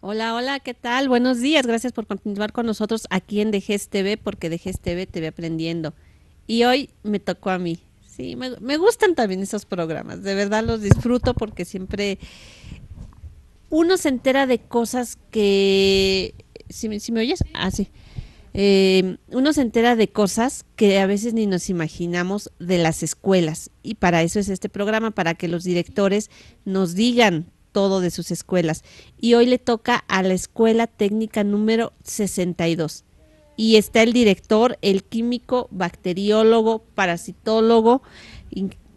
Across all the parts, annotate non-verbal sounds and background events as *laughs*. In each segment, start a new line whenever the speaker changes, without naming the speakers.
Hola, hola, ¿qué tal? Buenos días, gracias por continuar con nosotros aquí en Dejes TV, porque Dejes TV te ve aprendiendo. Y hoy me tocó a mí. Sí, me, gustan también esos programas, de verdad los disfruto porque siempre uno se entera de cosas que... ¿Si me, si me oyes? Ah, sí. Em, uno se entera de cosas que a veces ni nos imaginamos de las escuelas. Y para eso es este programa, para que los directores nos digan todo de sus escuelas. Y hoy le toca a la Escuela Técnica número 62 y está el director, el químico, bacteriólogo, parasitólogo,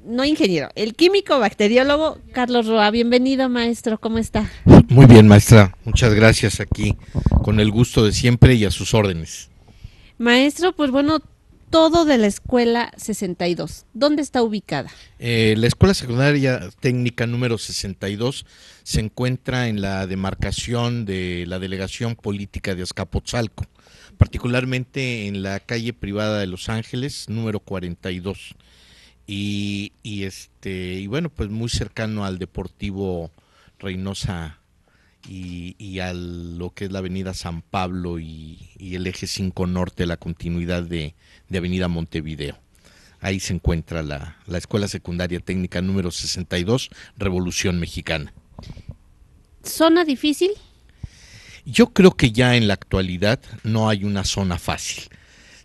no ingeniero, el químico, bacteriólogo Carlos Roa. Bienvenido, maestro, ¿cómo está?
Muy bien, maestra, muchas gracias aquí, con el gusto de siempre y a sus órdenes.
Maestro, pues bueno, todo de la escuela 62. ¿Dónde está ubicada?
Eh, la escuela secundaria técnica número 62 se encuentra en la demarcación de la delegación política de Azcapotzalco particularmente en la calle privada de Los Ángeles, número 42. Y, este, y bueno, pues muy cercano al Deportivo Reynosa y, a lo que es la Avenida San Pablo y, el Eje 5 Norte, la continuidad de, Avenida Montevideo. Ahí se encuentra la, la Escuela Secundaria Técnica número 62, Revolución Mexicana.
¿Zona difícil?
Yo creo que ya en la actualidad no hay una zona fácil.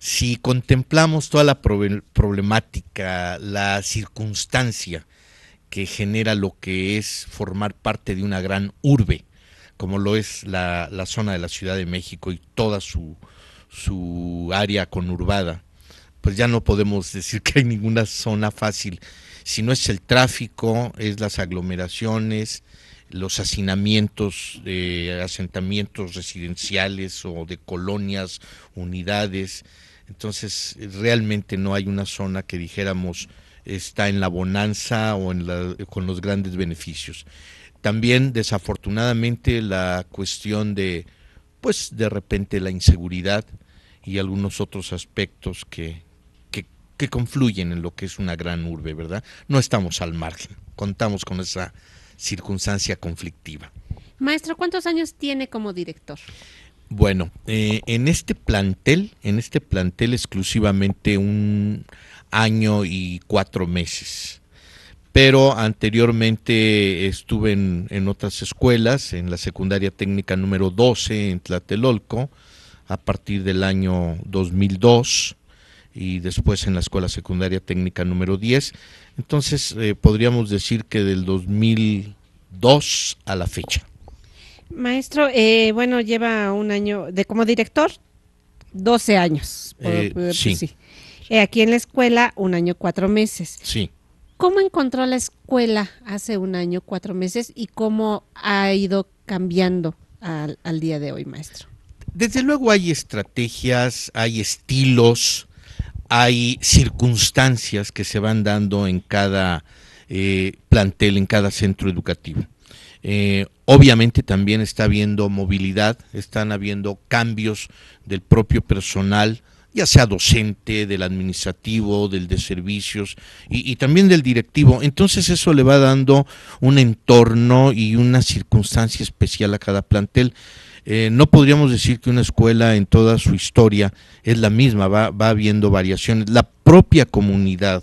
Si contemplamos toda la problemática, la circunstancia que genera lo que es formar parte de una gran urbe, como lo es la, zona de la Ciudad de México y toda su, su área conurbada, pues ya no podemos decir que hay ninguna zona fácil. Si no es el tráfico, es las aglomeraciones, los hacinamientos, de asentamientos residenciales o de colonias, unidades. Entonces, realmente no hay una zona que dijéramos está en la bonanza o en la, con los grandes beneficios. También, desafortunadamente, la cuestión de, pues, de repente la inseguridad y algunos otros aspectos que, que, que confluyen en lo que es una gran urbe, ¿verdad? No estamos al margen, contamos con esa circunstancia conflictiva.
Maestro, ¿cuántos años tiene como director?
Bueno, eh, en este plantel, en este plantel exclusivamente un año y cuatro meses. Pero anteriormente estuve en, en otras escuelas, en la secundaria técnica número 12 en Tlatelolco, a partir del año 2002 y después en la Escuela Secundaria Técnica número 10 entonces, eh, podríamos decir que del 2002 a la fecha.
Maestro, eh, bueno, lleva un año de como director, 12 años. Eh, sí. aquí en la escuela, un año, cuatro meses. Sí. ¿Cómo encontró la escuela hace un año, cuatro meses y cómo ha ido cambiando al día de hoy, maestro? Desde luego hay
estrategias, hay estilos, hay circunstancias que se van dando en cada eh, plantel, en cada centro educativo. Eh, obviamente también está habiendo movilidad, están habiendo cambios del propio personal, ya sea docente, del administrativo, del de servicios y, también del directivo. Entonces eso le va dando un entorno y una circunstancia especial a cada plantel. Eh, no podríamos decir que una escuela en toda su historia es la misma, va, va habiendo variaciones. La propia comunidad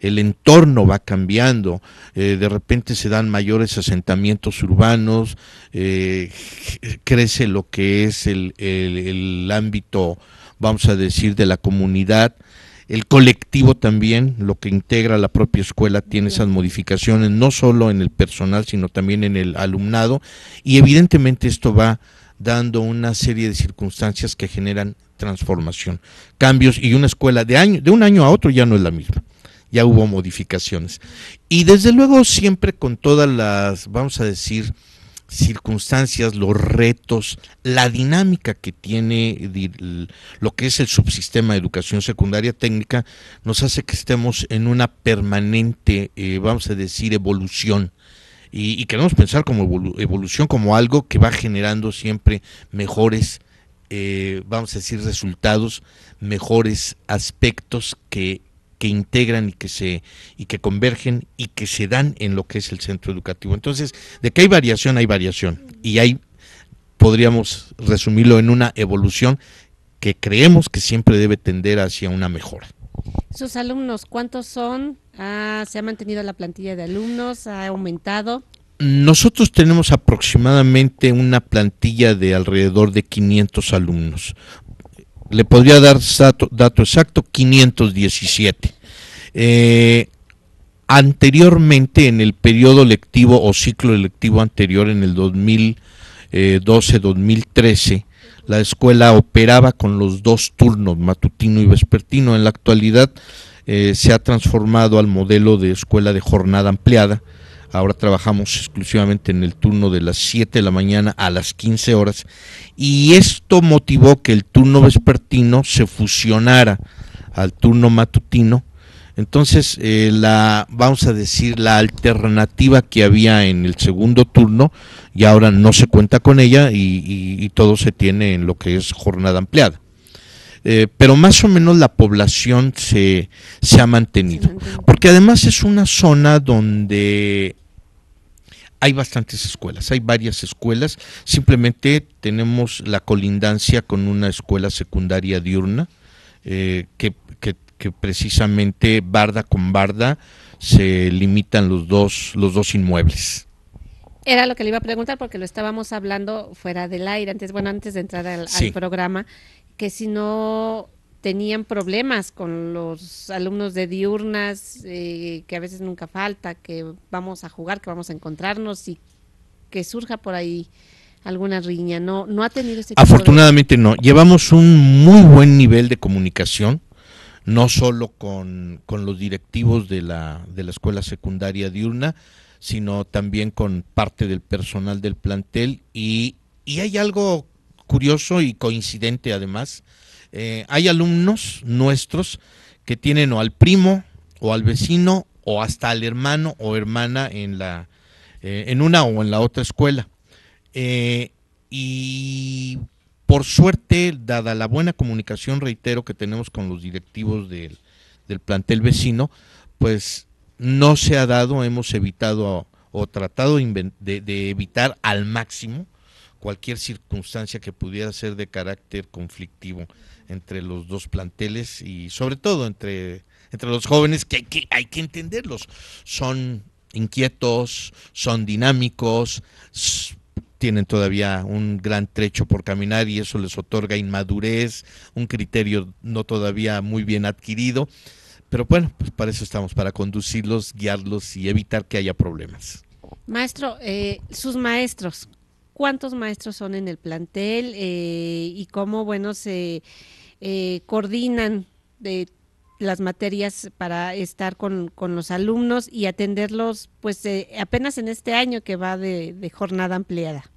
el entorno va cambiando, eh, de repente se dan mayores asentamientos urbanos, eh, crece lo que es el, el, ámbito, vamos a decir, de la comunidad. El colectivo también, lo que integra la propia escuela, tiene esas modificaciones, no solo en el personal, sino también en el alumnado. Y evidentemente esto va dando una serie de circunstancias que generan transformación, cambios y una escuela de año de un año a otro ya no es la misma. Ya hubo modificaciones. Y desde luego siempre con todas las vamos a decir circunstancias, los retos, la dinámica que tiene lo que es el subsistema de educación secundaria técnica, nos hace que estemos en una permanente, eh, vamos a decir, evolución y, queremos pensar como evolución como algo que va generando siempre mejores, eh, vamos a decir, resultados, mejores aspectos que, integran y que se y que convergen y que se dan en lo que es el centro educativo. Entonces, de que hay variación, hay variación y ahí podríamos resumirlo en una evolución que creemos que siempre debe tender hacia una mejora.
Sus alumnos, ¿cuántos son? Ah, ¿Se ha mantenido la plantilla de alumnos? ¿Ha aumentado?
Nosotros tenemos aproximadamente una plantilla de alrededor de 500 alumnos. Le podría dar dato, exacto, 517. Eh, anteriormente, en el periodo lectivo o ciclo lectivo anterior, en el 2012-2013, la escuela operaba con los dos turnos, matutino y vespertino. En la actualidad eh, se ha transformado al modelo de escuela de jornada ampliada. Ahora trabajamos exclusivamente en el turno de las 7 de la mañana a las 15 horas y esto motivó que el turno vespertino se fusionara al turno matutino entonces, eh, la, vamos a decir, la alternativa que había en el segundo turno, y ahora no se cuenta con ella y, todo se tiene en lo que es jornada ampliada. Eh, pero más o menos la población se, ha mantenido. Porque además es una zona donde hay bastantes escuelas, hay varias escuelas, simplemente tenemos la colindancia con una escuela secundaria diurna, eh, que que precisamente barda con barda se limitan los dos, los dos inmuebles.
Era lo que le iba a preguntar porque lo estábamos hablando fuera del aire, antes, bueno, antes de entrar al, programa, que si no tenían problemas con los alumnos de diurnas, eh, que a veces nunca falta, que vamos a jugar, que vamos a encontrarnos y que surja por ahí alguna riña. No, no ha tenido ese Afortunadamente
no. Llevamos un muy buen nivel de comunicación no solo con, los directivos de la, de la escuela secundaria diurna, sino también con parte del personal del plantel. Y, y hay algo curioso y coincidente además. Eh, hay alumnos nuestros que tienen o al primo o al vecino o hasta al hermano o hermana en, la, eh, en una o en la otra escuela. Eh, y por suerte, dada la buena comunicación, reitero, que tenemos con los directivos del, plantel vecino, pues no se ha dado, hemos evitado o tratado de, evitar al máximo cualquier circunstancia que pudiera ser de carácter conflictivo entre los dos planteles y sobre todo entre, entre los jóvenes que hay, que hay que entenderlos. Son inquietos, son dinámicos, tienen todavía un gran trecho por caminar y eso les otorga inmadurez, un criterio no todavía muy bien adquirido. Pero bueno, pues para eso estamos, para conducirlos, guiarlos y evitar que haya problemas.
Maestro, eh, sus maestros, ¿cuántos maestros son en el plantel eh, y cómo, bueno, se eh, coordinan de las materias para estar con, los alumnos y atenderlos pues eh, apenas en este año que va de, jornada ampliada?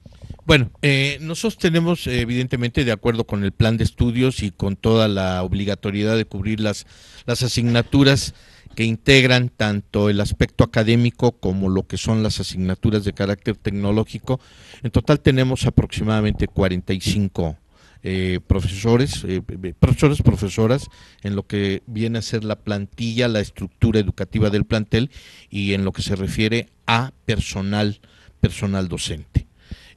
Bueno, eh, nosotros tenemos eh, evidentemente de acuerdo con el plan de estudios y con toda la obligatoriedad de cubrir las, las asignaturas que integran tanto el aspecto académico como lo que son las asignaturas de carácter tecnológico. En total tenemos aproximadamente 45 eh, profesores, eh, eh, profesores, profesoras, en lo que viene a ser la plantilla, la estructura educativa del plantel y en lo que se refiere a personal, personal docente.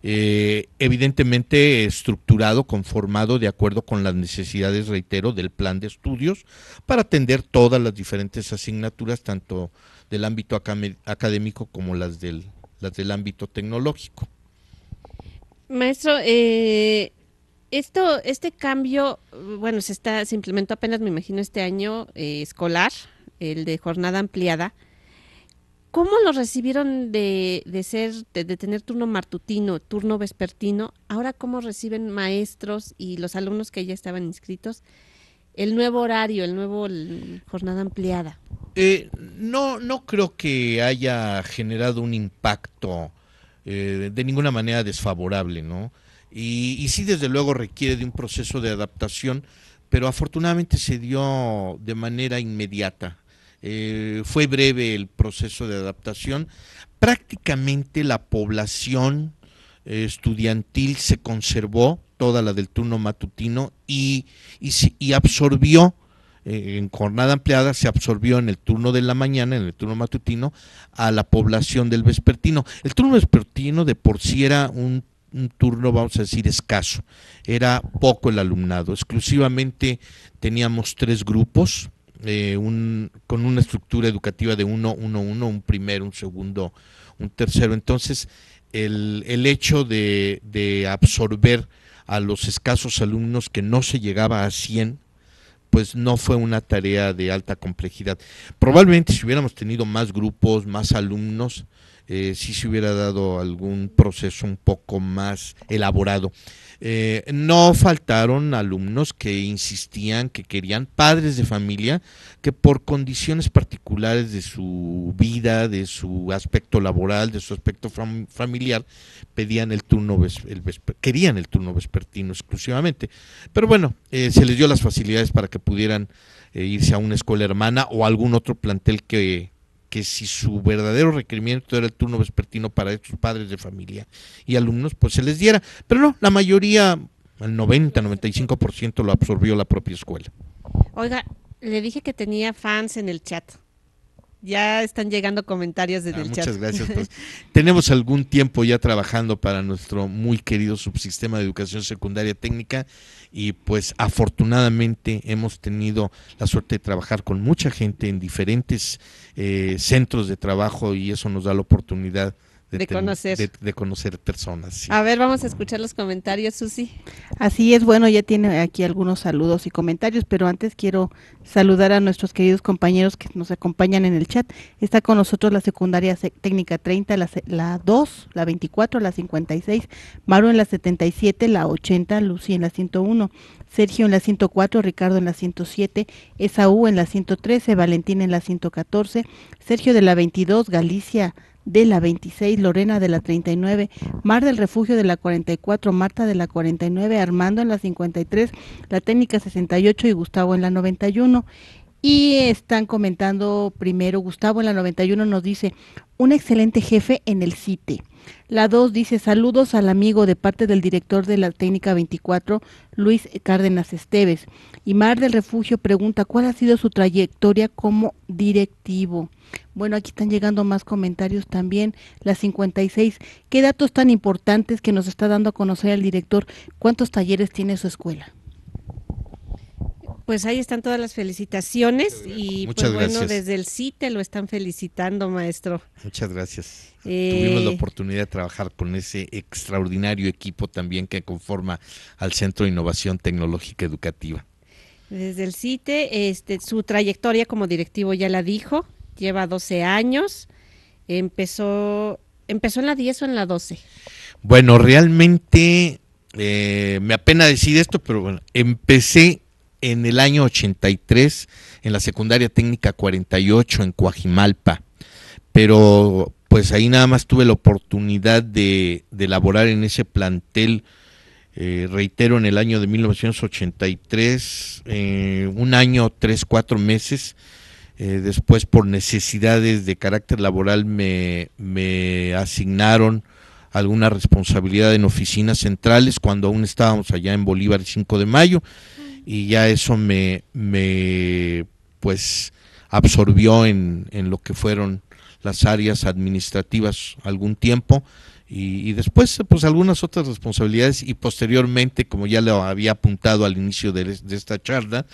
Eh, evidentemente estructurado, conformado de acuerdo con las necesidades, reitero, del plan de estudios para atender todas las diferentes asignaturas, tanto del ámbito académico como las del, las del ámbito tecnológico.
Maestro, eh, esto, este cambio, eh, bueno, se está, se implementó apenas, me imagino, este año eh, escolar, el de jornada ampliada. ¿Cómo lo recibieron de, ser, de, tener turno martutino, turno vespertino? Ahora, ¿cómo reciben maestros y los alumnos que ya estaban inscritos el nuevo horario, el nuevo jornada ampliada? Eh,
no, no creo que haya generado un impacto de ninguna manera desfavorable, ¿no? Y, sí, desde luego requiere de un proceso de adaptación, pero afortunadamente se dio de manera inmediata. Eh, fue breve el proceso de adaptación. Prácticamente la población eh, estudiantil se conservó, toda la del turno matutino, y, absorbió eh, en jornada ampliada, se absorbió en el turno de la mañana, en el turno matutino, a la población del vespertino. El turno vespertino de por sí era un un turno, vamos a decir, escaso. Era poco el alumnado. Exclusivamente teníamos tres grupos, eh, con una estructura educativa de uno, uno, uno, un primero, un segundo, un tercero. Entonces, el, el hecho de, de, absorber a los escasos alumnos que no se llegaba a 100, pues no fue una tarea de alta complejidad. Probablemente si hubiéramos tenido más grupos, más alumnos, eh, si se hubiera dado algún proceso un poco más elaborado. Eh, no faltaron alumnos que insistían, que querían, padres de familia, que por condiciones particulares de su vida, de su aspecto laboral, de su aspecto familiar, pedían el turno, querían el turno vespertino exclusivamente. Pero bueno, eh, se les dio las facilidades para que pudieran irse a una escuela hermana o algún otro plantel que que si su verdadero requerimiento era el turno vespertino para estos padres de familia y alumnos, pues se les diera. Pero no, la mayoría, el 90-95% lo absorbió la propia escuela.
Oiga, le dije que tenía fans en el chat. Ya están llegando comentarios desde ah, el chat. Muchas gracias. Pues.
*laughs* tenemos algún tiempo ya trabajando para nuestro muy querido subsistema de educación secundaria técnica y pues afortunadamente hemos tenido la suerte de trabajar con mucha gente en diferentes eh, centros de trabajo y eso nos da la oportunidad de, conocer.
personas. A ver, vamos a escuchar los comentarios, Susi.
Así es, bueno, ya tiene aquí algunos saludos y comentarios, pero antes quiero saludar a nuestros queridos compañeros que nos acompañan en el chat. Está con nosotros la secundaria técnica 30, la, 2, la 24, la 56, Maru en la 77, la 80, Lucy en la 101. Sergio en la 104, Ricardo en la 107, Esaú en la 113, Valentín en la 114, Sergio de la 22, Galicia de la 26, Lorena de la 39, Mar del Refugio de la 44, Marta de la 49, Armando en la 53, La Técnica 68 y Gustavo en la 91. Y están comentando primero, Gustavo en la 91 nos dice, un excelente jefe en el CITE. La 2 dice saludos al amigo de parte del director de la técnica 24, Luis Cárdenas Esteves. Y Mar del Refugio pregunta cuál ha sido su trayectoria como directivo. Bueno, aquí están llegando más comentarios también. La 56, ¿qué datos tan importantes que nos está dando a conocer el director? ¿Cuántos talleres tiene su escuela?
pues ahí están todas las felicitaciones y pues bueno, desde el CITE lo están felicitando, maestro.
Muchas gracias. Eh, Tuvimos la oportunidad de trabajar con ese extraordinario equipo también que conforma al Centro de Innovación Tecnológica Educativa.
Desde el CITE, este, su trayectoria como directivo ya la dijo, lleva 12 años, empezó, empezó en la 10 o en la 12.
Bueno, realmente eh, me apena decir esto, pero bueno, empecé en el año 83 en la secundaria técnica 48 en Coajimalpa, pero pues ahí nada más tuve la oportunidad de, de laborar en ese plantel, eh, reitero, en el año de 1983, eh, un año, tres, cuatro meses. Eh, después, por necesidades de carácter laboral, me, me asignaron alguna responsabilidad en oficinas centrales cuando aún estábamos allá en Bolívar el 5 de mayo y ya eso me, me pues absorbió en, en lo que fueron las áreas administrativas algún tiempo y, después pues algunas otras responsabilidades y posteriormente como ya lo había apuntado al inicio de, esta charla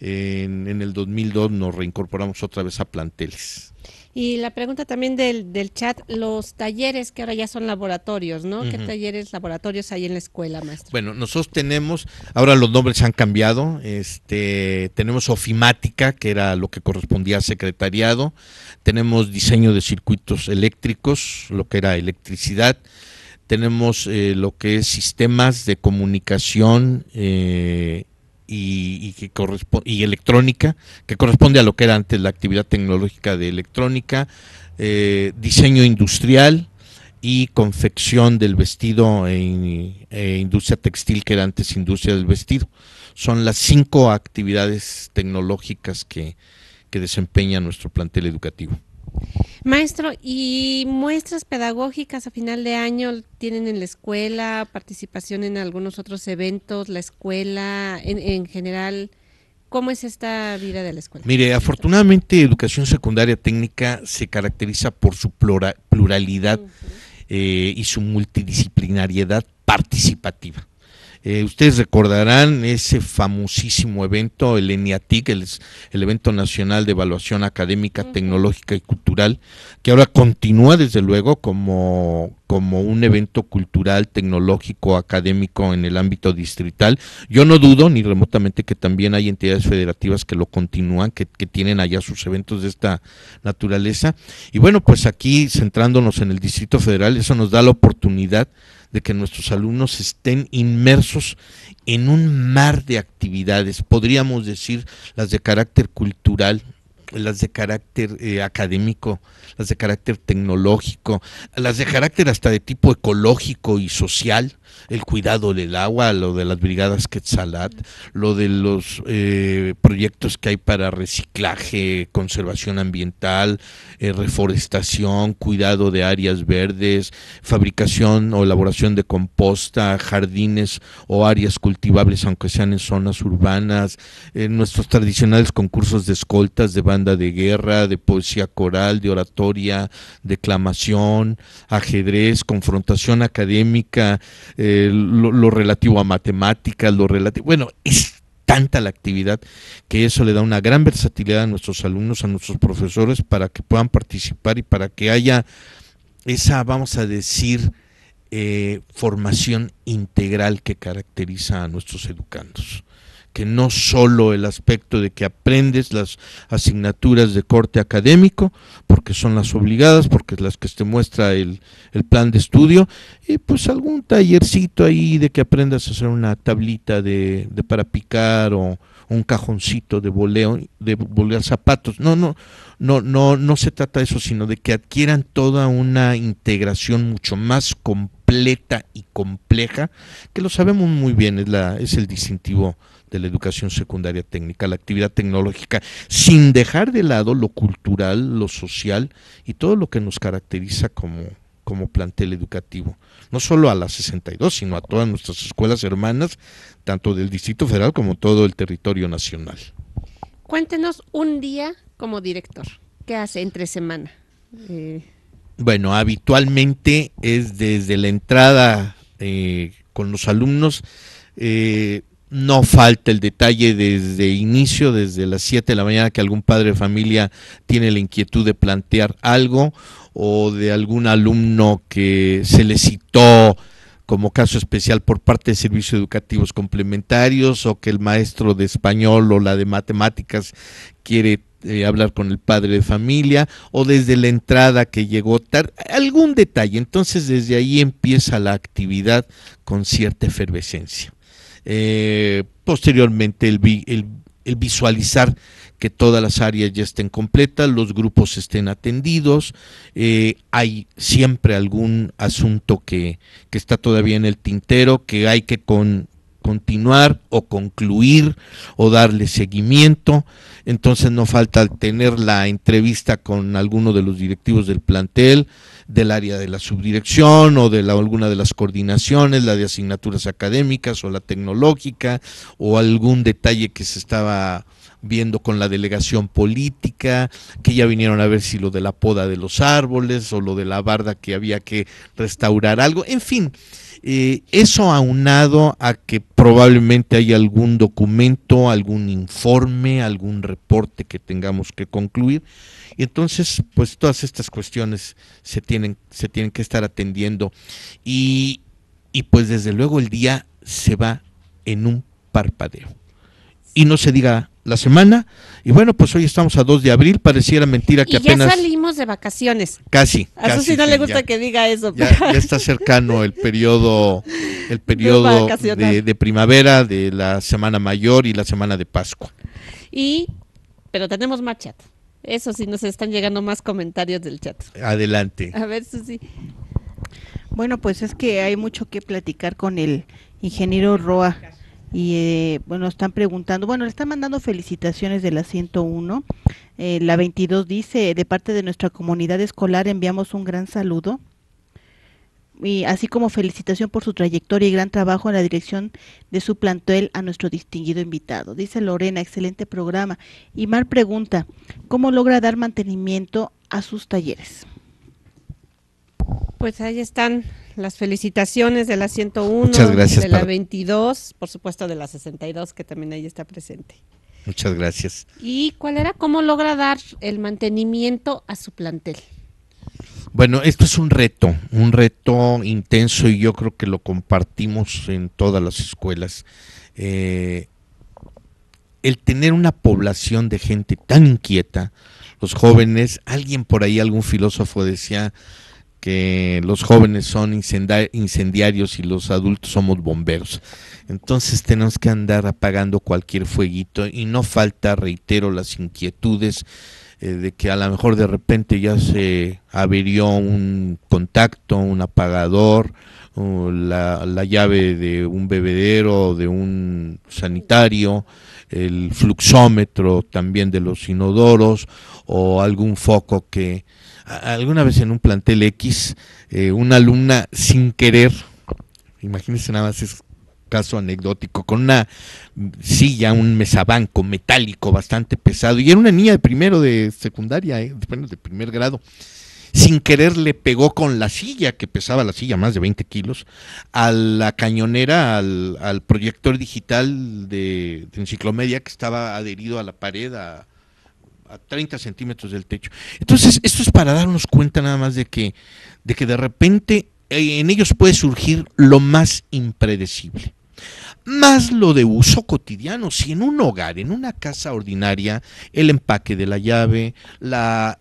en, en el 2002 nos reincorporamos otra vez a planteles.
Y la pregunta también del, chat, los talleres que ahora ya son laboratorios, ¿no? ¿Qué talleres laboratorios hay en la escuela, maestro?
Bueno, nosotros tenemos, ahora los nombres han cambiado, este, tenemos ofimática, que era lo que correspondía a secretariado, tenemos diseño de circuitos eléctricos, lo que era electricidad, tenemos eh, lo que es sistemas de comunicación eh, y, que corresponde, y electrónica, que corresponde a lo que era antes la actividad tecnológica de electrónica, eh, diseño industrial y confección del vestido e, industria textil, que era antes industria del vestido. Son las cinco actividades tecnológicas que, que desempeña nuestro plantel educativo.
Maestro, ¿y muestras pedagógicas a final de año tienen en la escuela, participación en algunos otros eventos, la escuela en, general? ¿Cómo es esta vida de la escuela?
Mire, afortunadamente educación secundaria técnica se caracteriza por su pluralidad eh, y su multidisciplinariedad participativa. Eh, ustedes recordarán ese famosísimo evento, el ENIATIC, el, evento nacional de evaluación académica, tecnológica y cultural, que ahora continúa desde luego como, como un evento cultural, tecnológico, académico en el ámbito distrital. Yo no dudo ni remotamente que también hay entidades federativas que lo continúan, que, que tienen allá sus eventos de esta naturaleza. Y bueno, pues aquí centrándonos en el Distrito Federal, eso nos da la oportunidad de que nuestros alumnos estén inmersos en un mar de actividades, podríamos decir las de carácter cultural, las de carácter eh, académico, las de carácter tecnológico, las de carácter hasta de tipo ecológico y social, el cuidado del agua, lo de las brigadas Quetzalat, lo de los eh, proyectos que hay para reciclaje, conservación ambiental, eh, reforestación, cuidado de áreas verdes, fabricación o elaboración de composta, jardines o áreas cultivables, aunque sean en zonas urbanas, eh, nuestros tradicionales concursos de escoltas, de banda de guerra, de poesía coral, de oratoria, declamación, ajedrez, confrontación académica, eh, lo, relativo a matemáticas, lo relativo, bueno, es tanta la actividad que eso le da una gran versatilidad a nuestros alumnos, a nuestros profesores, para que puedan participar y para que haya esa, vamos a decir, eh, formación integral que caracteriza a nuestros educandos que no solo el aspecto de que aprendes las asignaturas de corte académico, porque son las obligadas, porque es las que te muestra el, el, plan de estudio, y pues algún tallercito ahí de que aprendas a hacer una tablita de, para picar o un cajoncito de voleo, de bolear zapatos. No, no, no, no, no se trata de eso, sino de que adquieran toda una integración mucho más completa y compleja, que lo sabemos muy bien, es, la, es el distintivo de la educación secundaria técnica, la actividad tecnológica, sin dejar de lado lo cultural, lo social y todo lo que nos caracteriza como, como plantel educativo, no solo a las 62, sino a todas nuestras escuelas hermanas, tanto del Distrito Federal como todo el territorio nacional.
Cuéntenos un día como director, ¿qué hace entre semana? Eh,
bueno, habitualmente es desde la entrada eh, con los alumnos, eh, no falta el detalle desde inicio, desde las 7 de la mañana, que algún padre de familia tiene la inquietud de plantear algo o de algún alumno que se le citó como caso especial por parte de servicios educativos complementarios o que el maestro de español o la de matemáticas quiere eh, hablar con el padre de familia o desde la entrada que llegó algún detalle. Entonces desde ahí empieza la actividad con cierta efervescencia. Eh, posteriormente el, visualizar que todas las áreas ya estén completas, los grupos estén atendidos, eh, hay siempre algún asunto que, que, está todavía en el tintero, que hay que con, continuar o concluir o darle seguimiento. Entonces no falta tener la entrevista con alguno de los directivos del plantel, del área de la subdirección o de alguna de las coordinaciones, la de asignaturas académicas o la tecnológica o algún detalle que se estaba viendo con la delegación política, que ya vinieron a ver si lo de la poda de los árboles o lo de la barda que había que restaurar algo, en fin, eh, eso aunado a que probablemente hay algún documento, algún informe, algún reporte que tengamos que concluir. Y entonces, pues todas estas cuestiones se tienen, se tienen que estar atendiendo. Y, y pues desde luego el día se va en un parpadeo. Y no se diga la semana. Y bueno, pues hoy estamos a 2 de abril, pareciera mentira que apenas. Ya
salimos de vacaciones.
Casi. A Susi no le gusta
que diga eso. Ya,
está cercano el periodo, el periodo de, de, primavera, de la Semana Mayor y la Semana de Pascua.
Y, pero tenemos más chat. Eso sí, nos están llegando más comentarios del chat.
Adelante. A ver, Susi. Bueno, pues es que hay mucho que platicar con el ingeniero Roa y eh, bueno, están preguntando, bueno, le están mandando felicitaciones de la 101. Eh, la 22 dice, de parte de nuestra comunidad escolar enviamos un gran saludo y así como felicitación por su trayectoria y gran trabajo en la dirección de su plantel a nuestro distinguido invitado. Dice Lorena, excelente programa. Y Mar pregunta, ¿cómo logra dar mantenimiento a sus talleres?
pues ahí están las felicitaciones de la 101, gracias, de la 22, por supuesto de la 62, que también ahí está presente.
Muchas gracias.
¿Y cuál era? ¿Cómo logra dar el mantenimiento a su plantel?
Bueno, esto es un reto, un reto intenso y yo creo que lo compartimos en todas las escuelas. Eh, el tener una población de gente tan inquieta, los jóvenes, alguien por ahí, algún filósofo decía, que los jóvenes son incendiarios y los adultos somos bomberos. Entonces tenemos que andar apagando cualquier fueguito y no falta, reitero, las inquietudes eh, de que a lo mejor de repente ya se averió un contacto, un apagador, la, la, llave de un bebedero, de un sanitario, el fluxómetro también de los inodoros o algún foco que alguna vez en un plantel X, eh, una alumna sin querer, imagínense nada más es caso anecdótico, con una silla, un mesabanco metálico bastante pesado, y era una niña de primero de secundaria, eh, bueno, de primer grado, sin querer le pegó con la silla, que pesaba la silla más de 20 kilos, a la cañonera, al, proyector digital de, de enciclomedia que estaba adherido a la pared, a, a 30 centímetros del techo. Entonces, esto es para darnos cuenta nada más de que, de que de repente eh, en ellos puede surgir lo más impredecible. Más lo de uso cotidiano, si en un hogar, en una casa ordinaria, el empaque de la llave, la,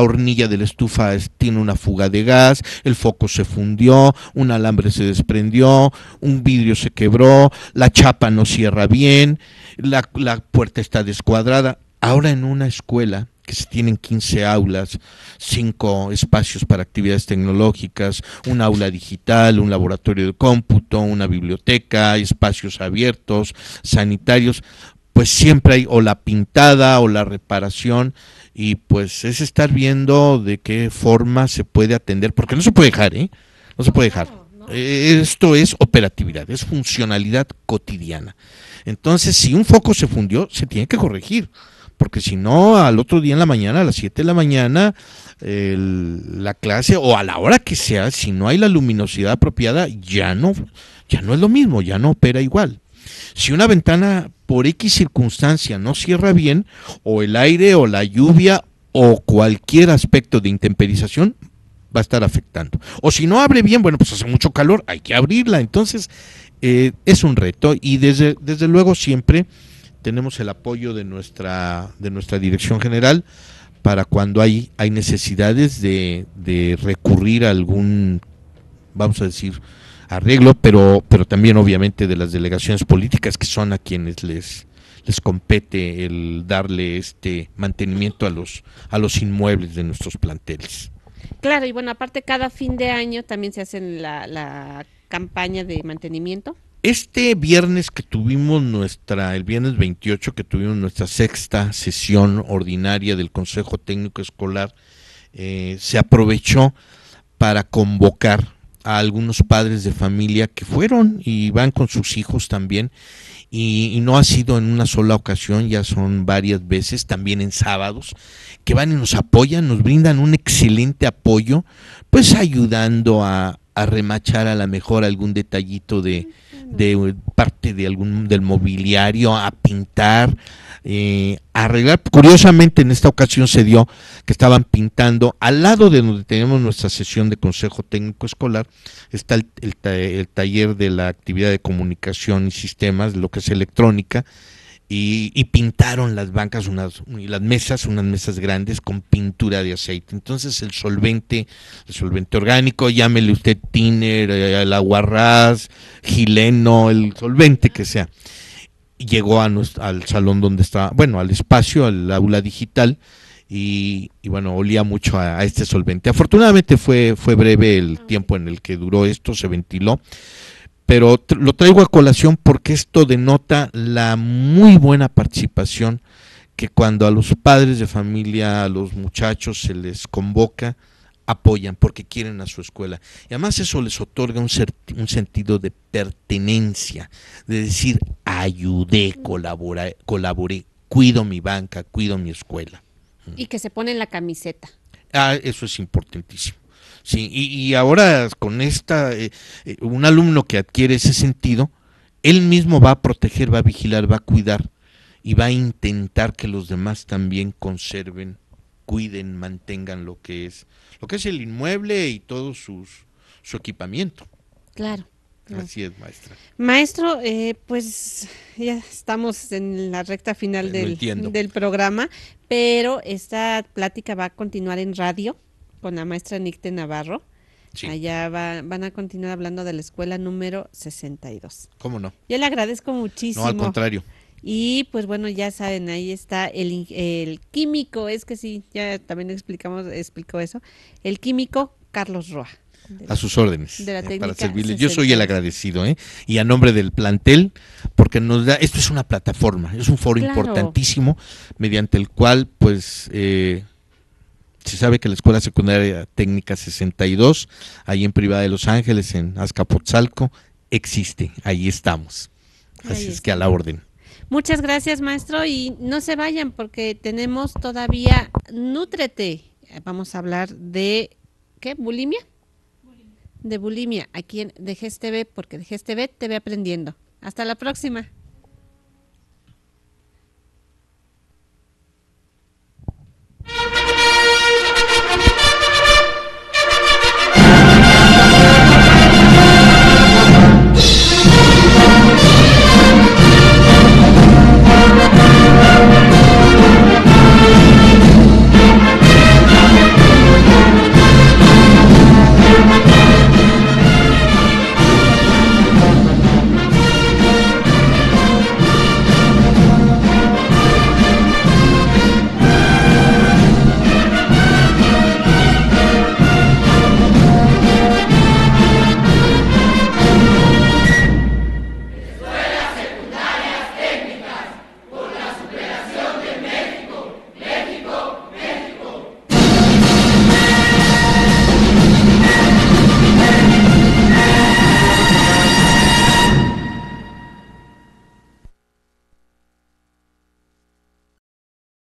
hornilla de la estufa tiene una fuga de gas, el foco se fundió, un alambre se desprendió, un vidrio se quebró, la chapa no cierra bien, la puerta está descuadrada, Ahora en una escuela que se tienen 15 aulas, 5 espacios para actividades tecnológicas, un aula digital, un laboratorio de cómputo, una biblioteca, espacios abiertos, sanitarios, pues siempre hay o la pintada o la reparación y pues es estar viendo de qué forma se puede atender, porque no se puede dejar, ¿eh? No se puede dejar. Eh, esto es operatividad, es funcionalidad cotidiana. Entonces, si un foco se fundió, se tiene que corregir porque si no, al otro día en la mañana, a las 7 de la mañana, la clase o a la hora que sea, si no hay la luminosidad apropiada, ya no, ya no es lo mismo, ya no opera igual. Si una ventana por X circunstancia no cierra bien, o el aire o la lluvia o cualquier aspecto de intemperización va a estar afectando. O si no abre bien, bueno, pues hace mucho calor, hay que abrirla. Entonces, eh, es un reto y desde, desde luego siempre tenemos el apoyo de nuestra, de nuestra dirección general para cuando hay, hay necesidades de, de recurrir a algún, vamos a decir, arreglo, pero, pero también obviamente de las delegaciones políticas que son a quienes les, les compete el darle este mantenimiento a los, a los inmuebles de nuestros planteles.
Claro, y bueno, aparte cada fin de año también se hacen la, la campaña de mantenimiento.
Este viernes que tuvimos nuestra, el viernes 28 que tuvimos nuestra sexta sesión ordinaria del Consejo Técnico Escolar, eh, se aprovechó para convocar a algunos padres de familia que fueron y van con sus hijos también y, no ha sido en una sola ocasión, ya son varias veces, también en sábados, que van y nos apoyan, nos brindan un excelente apoyo, pues ayudando a, a remachar a lo mejor algún detallito de, parte de algún del mobiliario, a pintar, eh, a arreglar. Curiosamente en esta ocasión se dio que estaban pintando al lado de donde tenemos nuestra sesión de consejo técnico escolar, está el, el taller de la actividad de comunicación y sistemas, lo que es electrónica, y, pintaron las bancas unas, y las mesas, unas mesas grandes con pintura de aceite. Entonces el solvente, el solvente orgánico, llámele usted tiner, eh, el aguarrás, gileno, el solvente que sea. Llegó a nuestro, al salón donde estaba, bueno, al espacio, al aula digital, y, bueno, olía mucho a, a, este solvente. Afortunadamente fue, fue breve el ah. tiempo en el que duró esto, se ventiló pero lo traigo a colación porque esto denota la muy buena participación que cuando a los padres de familia, a los muchachos se les convoca, apoyan porque quieren a su escuela. Y además eso les otorga un, un sentido de pertenencia, de decir, ayudé, colaboré, colaboré, cuido mi banca, cuido mi escuela.
Y que se ponen la camiseta.
Ah, eso es importantísimo. Sí, y, y ahora con esta, eh, eh, un alumno que adquiere ese sentido, él mismo va a proteger, va a vigilar, va a cuidar y va a intentar que los demás también conserven, cuiden, mantengan lo que es, lo que es el inmueble y todo sus, su equipamiento.
Claro. Así es, maestra. Maestro, eh, pues ya estamos en la recta final del, del, programa, pero esta plática va a continuar en radio con la maestra Nicte Navarro. Allá van a continuar hablando de la escuela número 62. ¿Cómo no? Yo le agradezco muchísimo. No, al contrario. Y pues bueno, ya saben, ahí está el, químico, es que sí, ya también explicamos, explicó eso, el químico Carlos Roa. a sus órdenes. De la eh, para Yo soy
el agradecido, ¿eh? Y a nombre del plantel, porque nos da, esto es una plataforma, es un foro importantísimo mediante el cual, pues, eh, se sabe que la Escuela Secundaria Técnica 62, ahí en Privada de Los Ángeles, en Azcapotzalco, existe. Ahí estamos. Así es que a la orden.
Muchas gracias, maestro. Y no se vayan porque tenemos todavía Nútrete. Vamos a hablar de, ¿qué? ¿Bulimia? bulimia. De bulimia, aquí en de porque de te ve aprendiendo. Hasta la próxima. *laughs*